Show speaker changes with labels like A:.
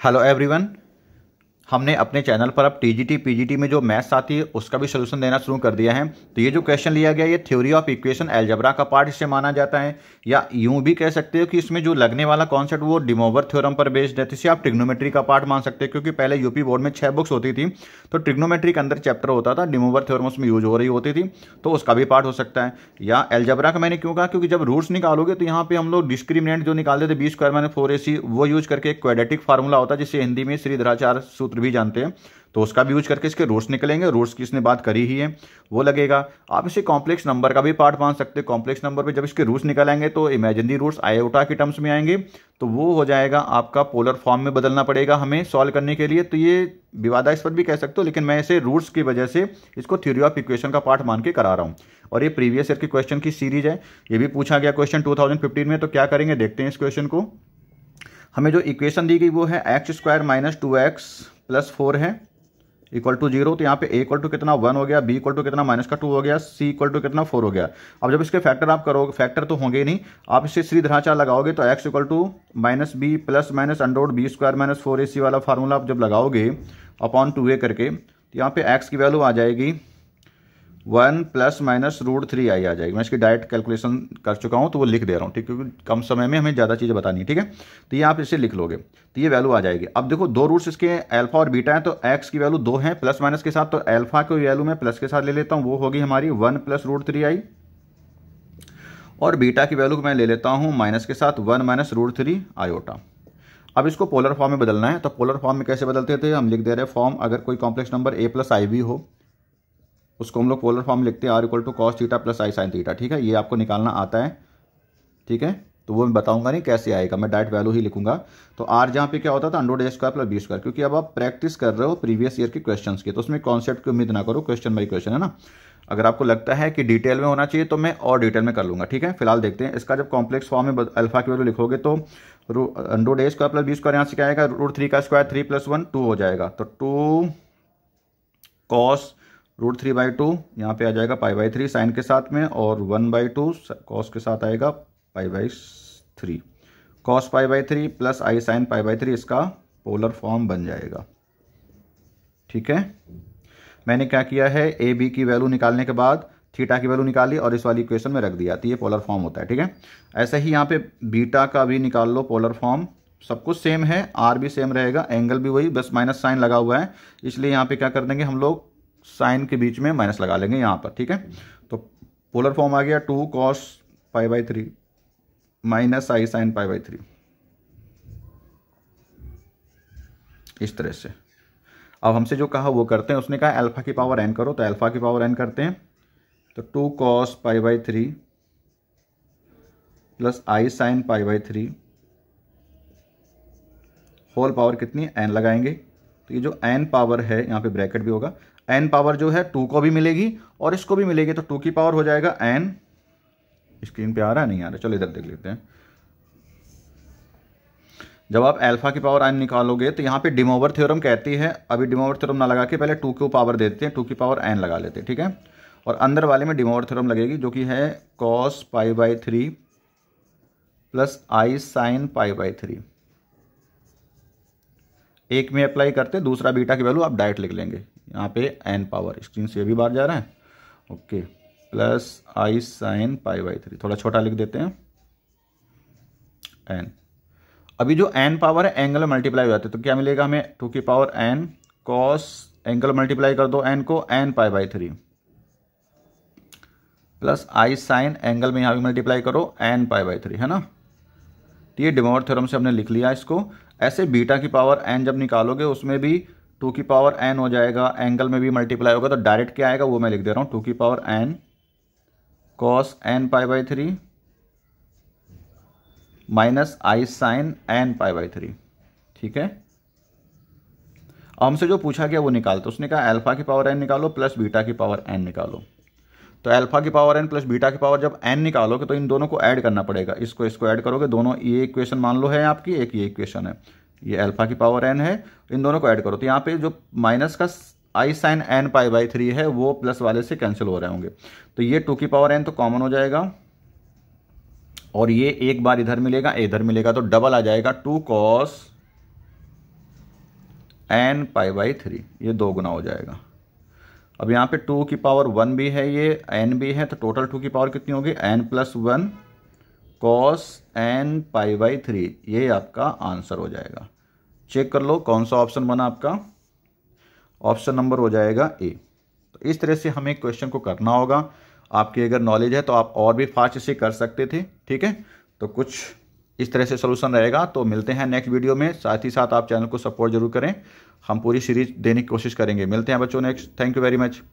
A: Hello everyone. हमने अपने channel पर अब टी पीजीटी में जो मैथ्स आती है उसका भी सोल्यूशन देना शुरू कर दिया है तो ये जो क्वेश्चन लिया गया ये थ्योरी ऑफ इक्वेशन एल्जबरा का पार्ट इससे माना जाता है या यूं भी कह सकते हो कि इसमें जो लगने वाला कॉन्सेप्ट वो डिमोवर थ्योरम पर बेस्ड है तो इसे आप ट्रिग्नोमेट्री का पार्ट मान सकते हो क्योंकि पहले यूपी बोर्ड में छः बुक्स होती थी तो ट्रिग्नोमेट्री के अंदर चैप्टर होता था डिमोवर थ्योरम उसमें यूज हो रही होती थी तो उसका भी पार्ट हो सकता है या एल्जबरा का मैंने क्यों कहा क्योंकि जब रूट्स निकालोगे तो यहाँ पे हम लोग डिस्क्रिमिनेंट जो निकालते थे बी स्क्वायर मैंने फोर ए सी वो यूज करके एक क्वेडेटिक फार्मूला होता है जिसे हिंदी में श्रीधराचार्य सूत्र सूत्र भी जानते हैं तो उसका भी यूज करके इसके रूट्स निकलेंगे रूट्स की इसने बात करी ही है वो लगेगा आप इसे कॉम्प्लेक्स नंबर का भी पार्ट मान सकते हैं कॉम्प्लेक्स नंबर पे जब इसके रूट्स निकलेंगे तो इमेजनरी रूट्स आयोटा के टर्म्स में आएंगे तो वो हो जाएगा आपका पोलर फॉर्म में बदलना पड़ेगा हमें सॉल्व करने के लिए तो ये विवादास्पद भी कह सकते हो लेकिन मैं इसे रूट्स की वजह से इसको थ्योरी ऑफ इक्वेशन का पार्ट मान के करा रहा हूँ और ये प्रीवियस ईयर के क्वेश्चन की सीरीज है ये भी पूछा गया क्वेश्चन टू में तो क्या करेंगे देखते हैं इस क्वेश्चन को हमें जो इक्वेशन दी गई वो है X square minus two X plus four है इक्वल टू जीरो तो यहाँ पे ए इक्वल टू कितना वन हो गया बी इक्वल टू कितना माइनस का टू हो गया सी इक्वल टू कितना फोर हो गया अब जब इसके फैक्टर आप करोगे फैक्टर तो होंगे ही नहीं आप इससे श्री धराचार लगाओगे तो X equal to minus B plus minus under root B square minus four A C वाला फार्मूला आप जब लगाओगे अपॉन टू ए करके तो यहाँ पे एक्स की वैल्यू आ जाएगी one plus minus root three I आ जाएगी मैं इसकी डायरेक्ट कैलकुलेशन कर चुका हूँ तो वो लिख दे रहा हूँ ठीक है क्योंकि कम समय में हमें ज़्यादा चीज़ें बतानी है ठीक है तो ये आप इसे लिख लोगे तो ये वैल्यू आ जाएगी अब देखो दो रूट्स इसके अल्फा और बीटा हैं तो एक्स की वैल्यू दो है प्लस माइनस के साथ तो एल्फा की वैल्यू मैं प्लस के साथ ले लेता हूँ वो होगी हमारी one plus root three I और बीटा की वैल्यू मैं ले लेता हूँ माइनस के साथ one minus root three iota अब इसको पोलर फॉर्म में बदलना है तो पोलर फॉर्म में कैसे बदलते थे हम लिख दे रहे हैं फॉर्म अगर कोई complex number A plus I V हो उसको हम लोग पोलर फॉर्म लिखते हैं R equal to cos theta plus I sine theta ठीक है ये आपको निकालना आता है ठीक है तो वो मैं बताऊंगा नहीं कैसे आएगा मैं डायरेक्ट वैल्यू ही लिखूंगा तो आर जहाँ पे क्या होता था under root A square plus B square क्योंकि अब आप प्रैक्टिस कर रहे हो प्रीवियस ईयर के क्वेश्चन की तो उसमें कॉन्सेप्ट की उम्मीद ना करो क्वेश्चन बाई क्वेश्चन है ना अगर आपको लगता है कि डिटेल में होना चाहिए तो मैं और डिटेल में कर लूँगा ठीक है फिलहाल देखते हैं इसका जब कॉम्प्लेक्स फॉर्म में अल्फा की वैल्यू लिखोगे तो under root A square plus B square यहाँ से क्या आएगा रूट थ्री का square three plus one two हो जाएगा तो two cos root three by two यहाँ पे आ जाएगा पाई बाई थ्री साइन के साथ में और वन बाई टू कॉस के साथ आएगा pi by three cos pi by three plus I sine pi by three इसका पोलर फॉर्म बन जाएगा ठीक है मैंने क्या किया है ए बी की वैल्यू निकालने के बाद थीटा की वैल्यू निकाली और इस वाली इक्वेशन में रख दिया तो ये पोलर फॉर्म होता है ठीक है ऐसे ही यहाँ पे बीटा का भी निकाल लो पोलर फॉर्म सब कुछ सेम है आर भी सेम रहेगा एंगल भी वही बस माइनस साइन लगा हुआ है इसलिए यहाँ पे क्या कर देंगे हम लोग साइन के बीच में माइनस लगा लेंगे यहाँ पर ठीक है तो पोलर फॉर्म आ गया two cos pi by three minus I sine pi by three इस तरह से अब हमसे जो कहा वो करते हैं उसने कहा अल्फा की पावर एन करो तो अल्फा की पावर एन करते हैं तो two cos pi by three plus I sine pi by three whole power कितनी एन लगाएंगे तो ये जो एन पावर है यहाँ पे ब्रैकेट भी होगा एन पावर जो है टू को भी मिलेगी और इसको भी मिलेगी तो टू की पावर हो जाएगा एन स्क्रीन पे आ रहा है नहीं आ रहा चलो इधर देख लेते हैं जब आप अल्फा की पावर एन निकालोगे तो यहाँ पे डिमोवर थ्योरम कहती है अभी डिमोवर थ्योरम ना लगा के पहले टू की पावर देते हैं टू की पावर एन लगा लेते हैं ठीक है और अंदर वाले में डिमोवर थ्योरम लगेगी जो कि है cos pi by three plus I sine pi by three एक में अप्लाई करते दूसरा बीटा की वैल्यू आप डायरेक्ट लिख लेंगे यहाँ पे एन पावर स्क्रीन से भी बाहर जा रहा है okay plus I sine pi by three थोड़ा छोटा लिख देते हैं एन अभी जो एन पावर है एंगल मल्टीप्लाई हो जाते हैं तो क्या मिलेगा हमें टू की power N cos angle multiply कर दो एन को N pi by three plus I sine angle में यहाँ भी मल्टीप्लाई करो एन पाई बाई थ्री है ना तो ये डिमोर थ्योरम से हमने लिख लिया इसको ऐसे बीटा की पावर एन जब निकालोगे उसमें भी टू की पावर एन हो जाएगा एंगल में भी मल्टीप्लाई होगा तो डायरेक्ट क्या आएगा वो मैं लिख दे रहा हूँ टू की power N cos N pi by three minus I sine N pi by three ठीक है हमसे जो पूछा गया वो निकाल तो उसने कहा अल्फा की पावर एन निकालो प्लस बीटा की पावर एन निकालो तो अल्फा की पावर एन प्लस बीटा की पावर जब एन निकालोगे तो इन दोनों को ऐड करना पड़ेगा इसको इसको ऐड करोगे दोनों ये इक्वेशन मान लो है आपकी एक ये इक्वेशन है ये अल्फा की पावर एन है इन दोनों को ऐड करो तो यहाँ पे जो माइनस का I sine N pi by three है वो प्लस वाले से कैंसिल हो रहे होंगे तो ये टू की पावर एन तो कॉमन हो जाएगा और ये एक बार इधर मिलेगा इधर मिलेगा तो डबल आ जाएगा two cos N pi by three ये दो गुना हो जाएगा अब यहाँ पे टू की पावर वन भी है ये एन भी है तो टोटल टू की पावर कितनी होगी N plus one cos N pi by three ये आपका आंसर हो जाएगा चेक कर लो कौन सा ऑप्शन बना आपका ऑप्शन नंबर हो जाएगा ए तो इस तरह से हमें क्वेश्चन को करना होगा आपकी अगर नॉलेज है तो आप और भी फास्ट इसे कर सकते थे ठीक है तो कुछ इस तरह से सोल्यूशन रहेगा तो मिलते हैं नेक्स्ट वीडियो में साथ ही साथ आप चैनल को सपोर्ट जरूर करें हम पूरी सीरीज देने की कोशिश करेंगे मिलते हैं बच्चों next thank you very much